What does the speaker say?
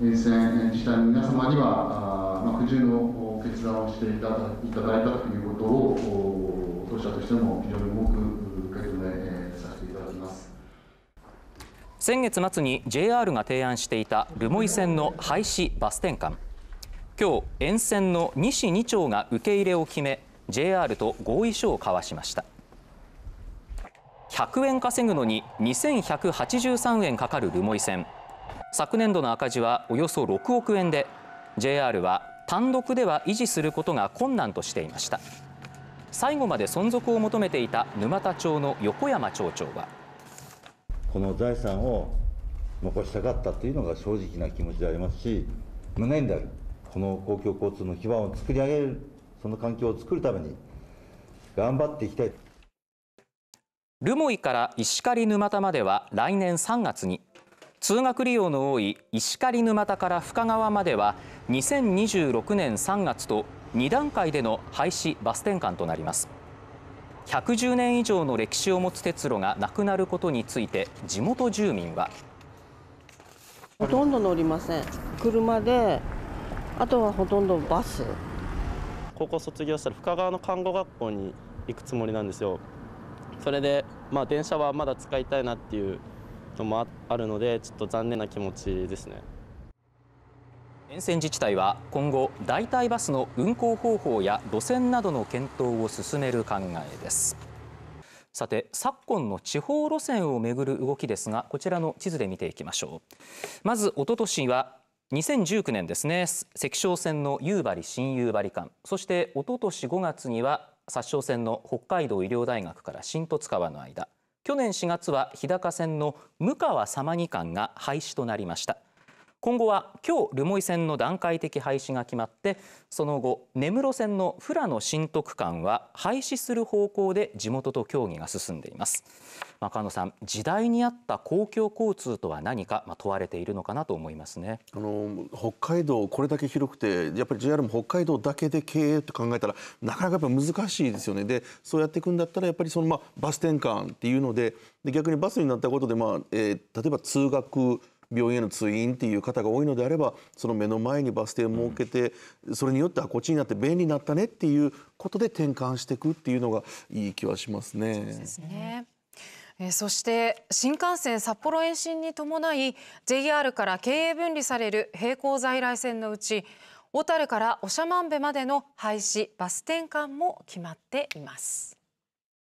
沿線自治体の皆様には、まあ、苦渋の決断をしていただいたということを、当社としても非常に重く受け止めさせていただきます。先月末に JR が提案していた留萌線の廃止バス転換今日沿線の西2町が受け入れを決め JR と合意書を交わしました100円稼ぐのに2183円かかる留萌線昨年度の赤字はおよそ6億円で JR は単独では維持することが困難としていました最後まで存続を求めていた沼田町の横山町長はこの財産を残したかったというのが正直な気持ちでありますし無念であるこの公共交通の基盤を作り上げるその環境を作るために頑張っていきたい留萌から石狩沼田までは来年3月に通学利用の多い石狩沼田から深川までは2026年3月と2段階での廃止バス転換となります110年以上の歴史を持つ鉄路がなくなることについて地元住民はほとんど乗りません車であとはほとんどバス高校卒業したら深川の看護学校に行くつもりなんですよそれでまあ電車はまだ使いたいなっていうのもあるのでちょっと残念な気持ちですね沿線自治体は今後代替バスの運行方法や路線などの検討を進める考えですさて昨今の地方路線をめぐる動きですがこちらの地図で見ていきましょうまず一昨年は2019年ですね関昇線の夕張新夕張間そして一昨年5月には札沼線の北海道医療大学から新十津川の間去年4月は日高線の向川様似間が廃止となりました。今後は今日留萌線の段階的廃止が決まってその後根室線の富良野新徳間は廃止する方向で地元と協議が進んでいます、まあ、菅野さん時代に合った公共交通とは何か、まあ、問われているのかなと思いますねあの北海道これだけ広くてやっぱり JR も北海道だけで経営と考えたらなかなかやっぱ難しいですよねでそうやっていくんだったらやっぱりその、まあ、バス転換っていうのでで逆にバスになったことで、まあえー、例えば通学病院への通院っていう方が多いのであればその目の前にバス停を設けて、それによってあこっちになって便利になったねっていうことで転換していくっていうのがいい気はしますね。えうそして新幹線札幌延伸に伴い JR から経営分離される並行在来線のうち小樽から長万部までの廃止バス転換も決まっています。